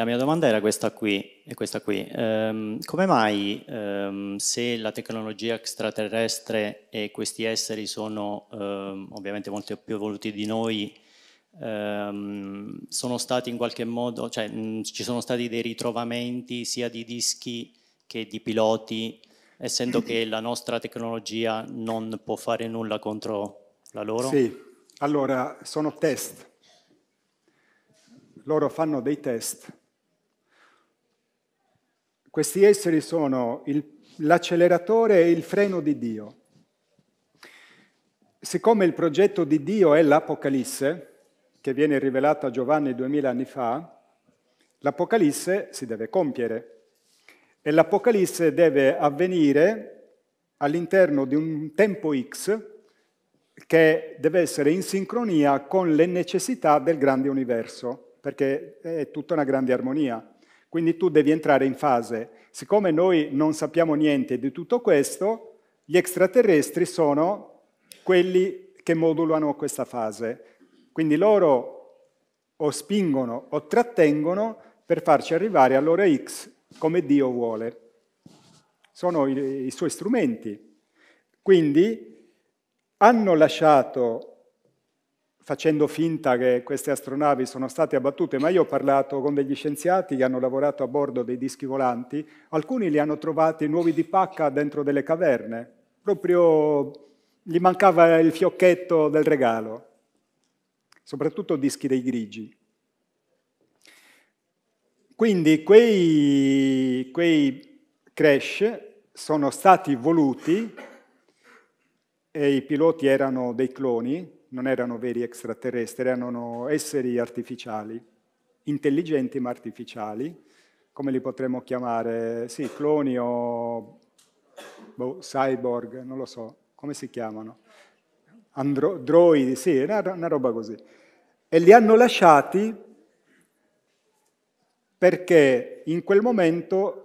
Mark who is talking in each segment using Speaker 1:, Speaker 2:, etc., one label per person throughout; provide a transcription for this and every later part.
Speaker 1: la mia domanda era questa qui, e questa qui. Ehm, come mai ehm, se la tecnologia extraterrestre e questi esseri sono ehm, ovviamente molto più evoluti di noi, ehm, sono stati in qualche modo, cioè mh, ci sono stati dei ritrovamenti sia di dischi che di piloti, essendo che la nostra tecnologia non può fare nulla contro la loro? Sì, allora sono test loro fanno dei test questi esseri sono l'acceleratore e il freno di Dio. Siccome il progetto di Dio è l'Apocalisse, che viene rivelato a Giovanni duemila anni fa, l'Apocalisse si deve compiere e l'Apocalisse deve avvenire all'interno di un tempo X che deve essere in sincronia con le necessità del grande universo, perché è tutta una grande armonia. Quindi tu devi entrare in fase. Siccome noi non sappiamo niente di tutto questo, gli extraterrestri sono quelli che modulano questa fase. Quindi loro o spingono o trattengono per farci arrivare all'ora X come Dio vuole. Sono i, i suoi strumenti. Quindi hanno lasciato facendo finta che queste astronavi sono state abbattute, ma io ho parlato con degli scienziati che hanno lavorato a bordo dei dischi volanti, alcuni li hanno trovati nuovi di pacca dentro delle caverne, proprio gli mancava il fiocchetto del regalo, soprattutto dischi dei grigi. Quindi quei, quei crash sono stati voluti e i piloti erano dei cloni, non erano veri extraterrestri, erano esseri artificiali, intelligenti ma artificiali, come li potremmo chiamare? Sì, cloni o boh, cyborg, non lo so, come si chiamano? Andro- droidi, sì, una, una roba così. E li hanno lasciati perché in quel momento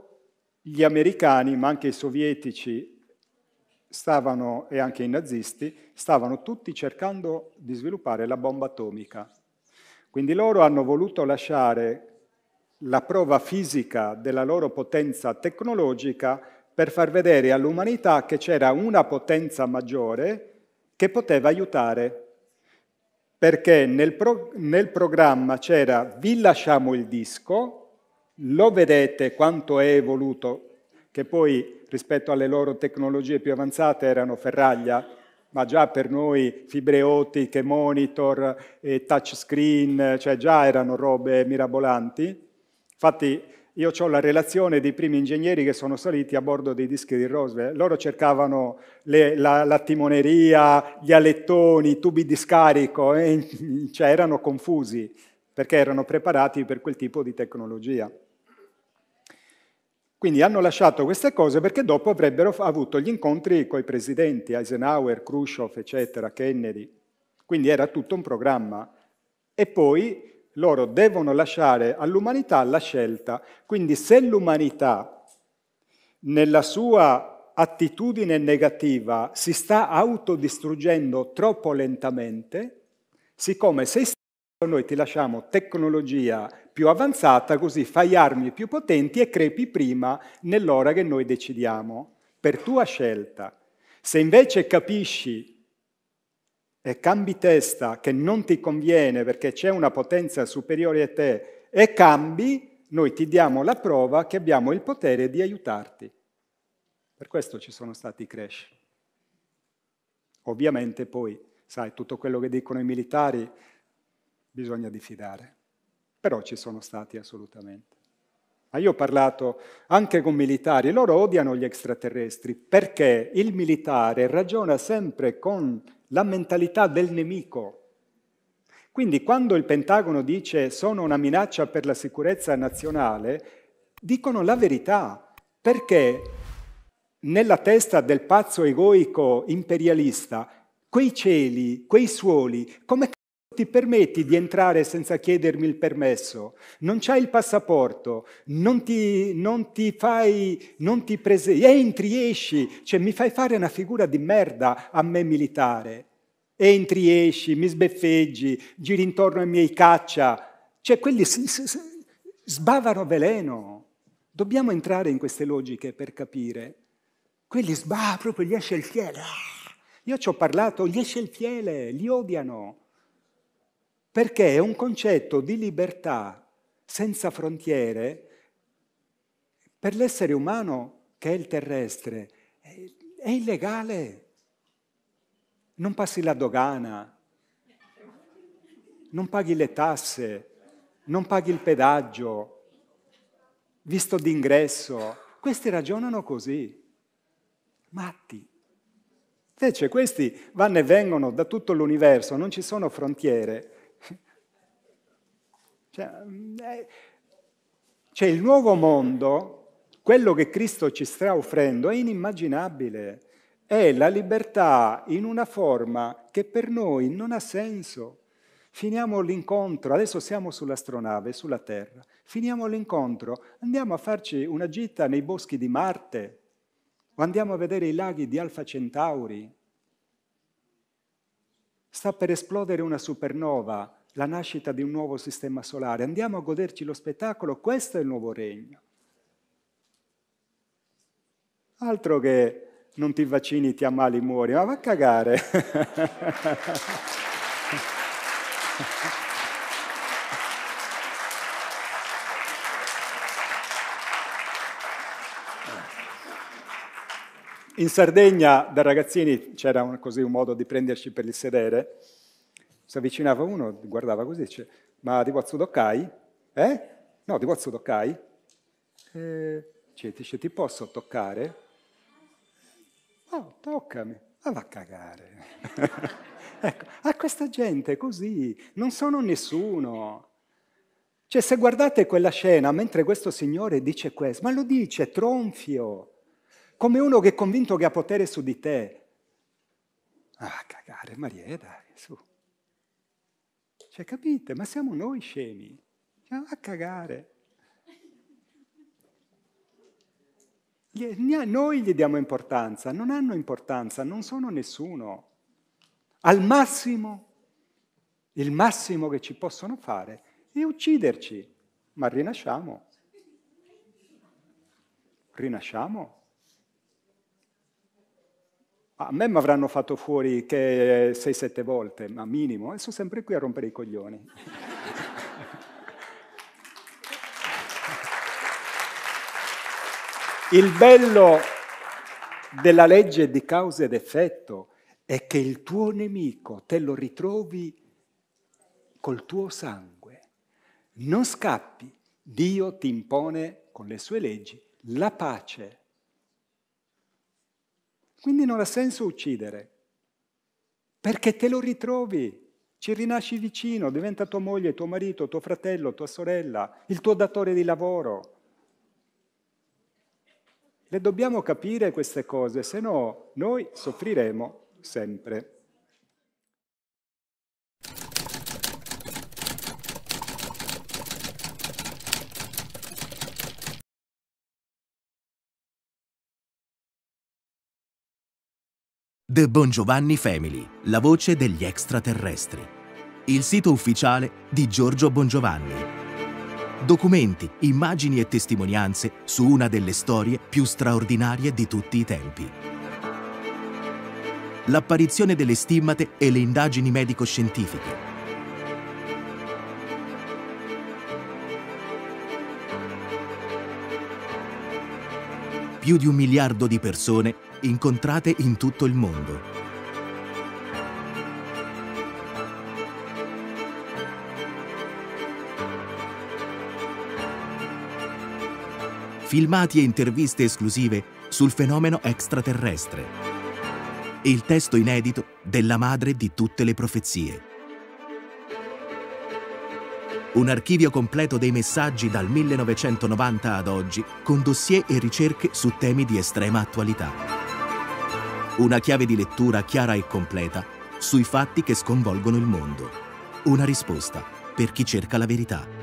Speaker 1: gli americani, ma anche i sovietici stavano, e anche i nazisti, stavano tutti cercando di sviluppare la bomba atomica. Quindi loro hanno voluto lasciare la prova fisica della loro potenza tecnologica per far vedere all'umanità che c'era una potenza maggiore che poteva aiutare. Perché nel, pro nel programma c'era vi lasciamo il disco, lo vedete quanto è evoluto, che poi rispetto alle loro tecnologie più avanzate erano ferraglia, ma già per noi fibre ottiche, monitor, e touchscreen, cioè già erano robe mirabolanti. Infatti io ho la relazione dei primi ingegneri che sono saliti a bordo dei dischi di Roswell. Loro cercavano le, la, la, timoneria, gli alettoni, i tubi di scarico, eh, cioè erano confusi perché erano preparati per quel tipo di tecnologia. Quindi hanno lasciato queste cose perché dopo avrebbero avuto gli incontri con i presidenti Eisenhower, Khrushchev, eccetera, Kennedy. Quindi era tutto un programma. E poi loro devono lasciare all'umanità la scelta. Quindi se l'umanità nella sua attitudine negativa si sta autodistruggendo troppo lentamente, siccome se noi ti lasciamo tecnologia, più avanzata, così fai armi più potenti e crepi prima nell'ora che noi decidiamo, per tua scelta. Se invece capisci e cambi testa che non ti conviene perché c'è una potenza superiore a te e cambi, noi ti diamo la prova che abbiamo il potere di aiutarti. Per questo ci sono stati i crash. Ovviamente poi, sai, tutto quello che dicono i militari bisogna diffidare però ci sono stati assolutamente. Ma io ho parlato anche con militari, loro odiano gli extraterrestri perché il militare ragiona sempre con la mentalità del nemico. Quindi quando il Pentagono dice sono una minaccia per la sicurezza nazionale, dicono la verità, perché nella testa del pazzo egoico imperialista quei cieli, quei suoli, come ti permetti di entrare senza chiedermi il permesso, non c'hai il passaporto, non ti, non ti fai, non ti presenti, entri, esci, cioè mi fai fare una figura di merda a me militare. Entri, esci, mi sbeffeggi, giri intorno ai miei caccia, cioè quelli si, si, si, sbavano veleno. Dobbiamo entrare in queste logiche per capire. Quelli sbavano, proprio gli esce il fiele. Io ci ho parlato, gli esce il fiele, li odiano perché è un concetto di libertà senza frontiere per l'essere umano che è il terrestre. È illegale. Non passi la dogana, non paghi le tasse, non paghi il pedaggio, visto d'ingresso. Questi ragionano così, matti. Invece questi vanno e vengono da tutto l'universo, non ci sono frontiere. Cioè, mm, eh, cioè il nuovo mondo, quello che Cristo ci sta offrendo, è inimmaginabile. È la libertà in una forma che per noi non ha senso. Finiamo l'incontro, adesso siamo sull'astronave, sulla Terra. Finiamo l'incontro, andiamo a farci una gita nei boschi di Marte o andiamo a vedere i laghi di Alfa Centauri. Sta per esplodere una supernova, la nascita di un nuovo sistema solare. Andiamo a goderci lo spettacolo, questo è il nuovo regno. Altro che non ti vaccini, ti ammali, muori, ma va a cagare. In Sardegna da ragazzini c'era un, così un modo di prenderci per il sedere si avvicinava uno, guardava così e dice, ma di Dokai? Eh? No, di Dokai? Eh, cioè, dice, ti posso toccare? Oh, toccami. Ma ah, va a cagare. ecco, a questa gente così, non sono nessuno. Cioè, se guardate quella scena, mentre questo signore dice questo, ma lo dice tronfio, come uno che è convinto che ha potere su di te. Ah, cagare, Maria, eh, dai, su. Cioè, capite? Ma siamo noi scemi. Cioè, a cagare. Noi gli diamo importanza, non hanno importanza, non sono nessuno. Al massimo, il massimo che ci possono fare è ucciderci, ma rinasciamo. Rinasciamo a me mi avranno fatto fuori che 6-7 volte, ma minimo, e sono sempre qui a rompere i coglioni. Il bello della legge di causa ed effetto è che il tuo nemico te lo ritrovi col tuo sangue. Non scappi, Dio ti impone con le sue leggi la pace. Quindi non ha senso uccidere, perché te lo ritrovi, ci rinasci vicino, diventa tua moglie, tuo marito, tuo fratello, tua sorella, il tuo datore di lavoro. Le dobbiamo capire queste cose, se no noi soffriremo sempre.
Speaker 2: The Bongiovanni Family, la voce degli extraterrestri. Il sito ufficiale di Giorgio Bongiovanni. Documenti, immagini e testimonianze su una delle storie più straordinarie di tutti i tempi. L'apparizione delle stimmate e le indagini medico-scientifiche. Più di un miliardo di persone incontrate in tutto il mondo. Filmati e interviste esclusive sul fenomeno extraterrestre. E il testo inedito della madre di tutte le profezie un archivio completo dei messaggi dal 1990 ad oggi, con dossier e ricerche su temi di estrema attualità. Una chiave di lettura chiara e completa sui fatti che sconvolgono il mondo. Una risposta per chi cerca la verità.